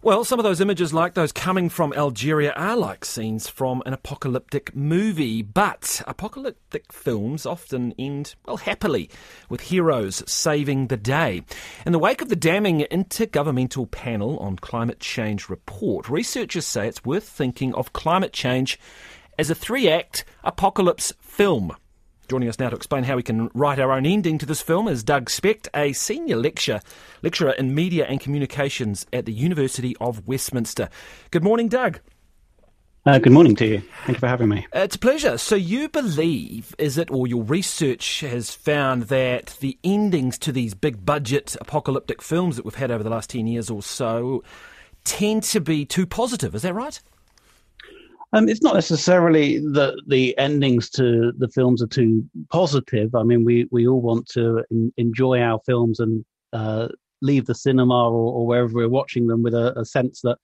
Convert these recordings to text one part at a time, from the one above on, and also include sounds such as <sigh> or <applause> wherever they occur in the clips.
Well, some of those images, like those coming from Algeria, are like scenes from an apocalyptic movie. But apocalyptic films often end, well, happily, with heroes saving the day. In the wake of the damning Intergovernmental Panel on Climate Change report, researchers say it's worth thinking of climate change as a three act apocalypse film. Joining us now to explain how we can write our own ending to this film is Doug Specht, a senior lecturer, lecturer in media and communications at the University of Westminster. Good morning, Doug. Uh, good morning to you. Thank you for having me. Uh, it's a pleasure. So, you believe, is it, or your research has found that the endings to these big budget apocalyptic films that we've had over the last 10 years or so tend to be too positive. Is that right? Um, it's not necessarily that the endings to the films are too positive. I mean, we, we all want to in, enjoy our films and uh, leave the cinema or, or, wherever we're watching them with a, a sense that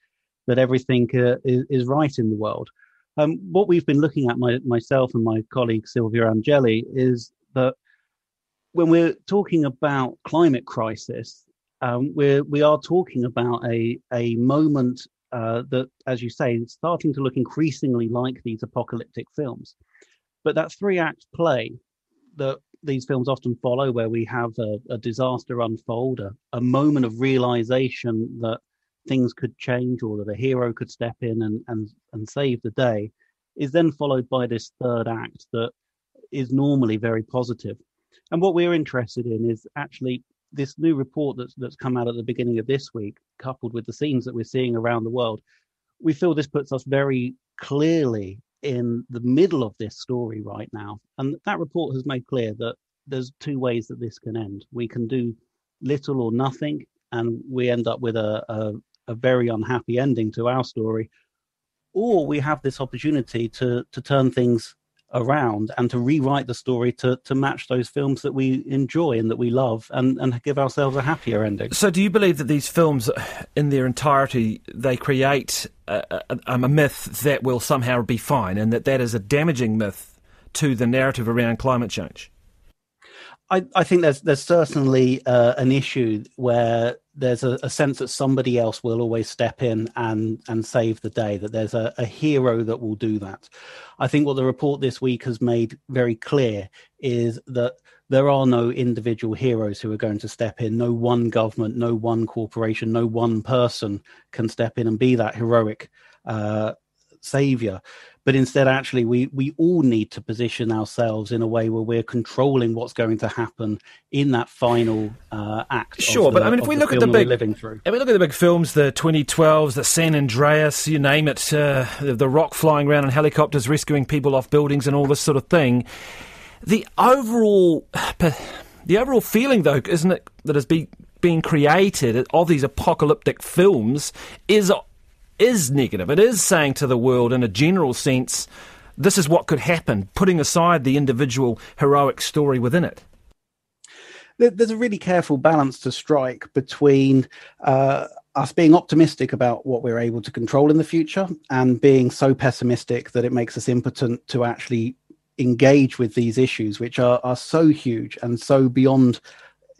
that everything uh, is, is, right in the world. Um, what we've been looking at, my, myself and my colleague Silvia Angeli, is that when we're talking about climate crisis, um, we're, we are talking about a, a moment uh, that, as you say, is starting to look increasingly like these apocalyptic films. But that three act play that these films often follow, where we have a, a disaster unfold, a, a, moment of realization that things could change or that a hero could step in and, and, and save the day, is then followed by this third act that is normally very positive. And what we're interested in is actually this new report that's that's come out at the beginning of this week, coupled with the scenes that we're seeing around the world, we feel this puts us very clearly in the middle of this story right now. And that report has made clear that there's two ways that this can end. We can do little or nothing, and we end up with a, a, a very unhappy ending to our story, or we have this opportunity to to turn things around and to rewrite the story to to match those films that we enjoy and that we love and and give ourselves a happier ending. So do you believe that these films in their entirety they create a, a, a myth that will somehow be fine and that that is a damaging myth to the narrative around climate change? I, I think there's there's certainly uh, an issue where there's a, a, sense that somebody else will always step in and and save the day that there's a, a, hero that will do that i think what the report this week has made very clear is that there are no individual heroes who are going to step in no one government no one corporation no one person can step in and be that heroic uh, savior but instead actually we we all need to position ourselves in a way where we're controlling what's going to happen in that final uh, act sure the, but i mean if we look at the big living through if we look at the big films the 2012s the san andreas you name it uh, the, the rock flying around in helicopters rescuing people off buildings and all this sort of thing the overall <sighs> the overall feeling though isn't it that has been being created of these apocalyptic films is is negative. It is saying to the world, in a general sense, this is what could happen, putting aside the individual heroic story within it. There's a really careful balance to strike between uh, us being optimistic about what we're able to control in the future and being so pessimistic that it makes us impotent to actually engage with these issues, which are, are so huge and so beyond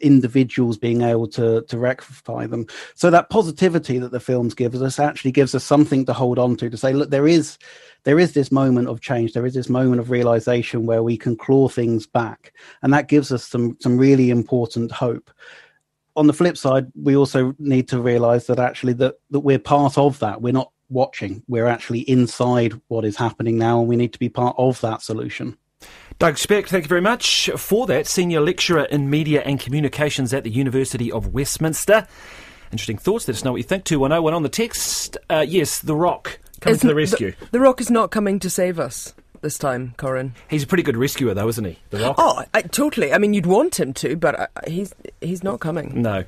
individuals being able to to rectify them. So that positivity that the films gives us actually gives us something to hold on to to say, look, there is there is this moment of change, there is this moment of realization where we can claw things back, and that gives us some some really important hope. On the flip side, we also need to realize that actually that that we're part of that. We're not watching. We're actually inside what is happening now, and we need to be part of that solution. Doug Speck, thank you very much for that. Senior lecturer in media and communications at the University of Westminster. Interesting thoughts. Let us know what you think. 2101 on the text. Uh, yes, The Rock coming Isn't to the rescue. The, the Rock is not coming to save us this time, Corin. He's a pretty good rescuer, though, isn't he? The Rock. Oh, I, totally. I mean, you'd want him to, but I, uh, he's he's not coming. No.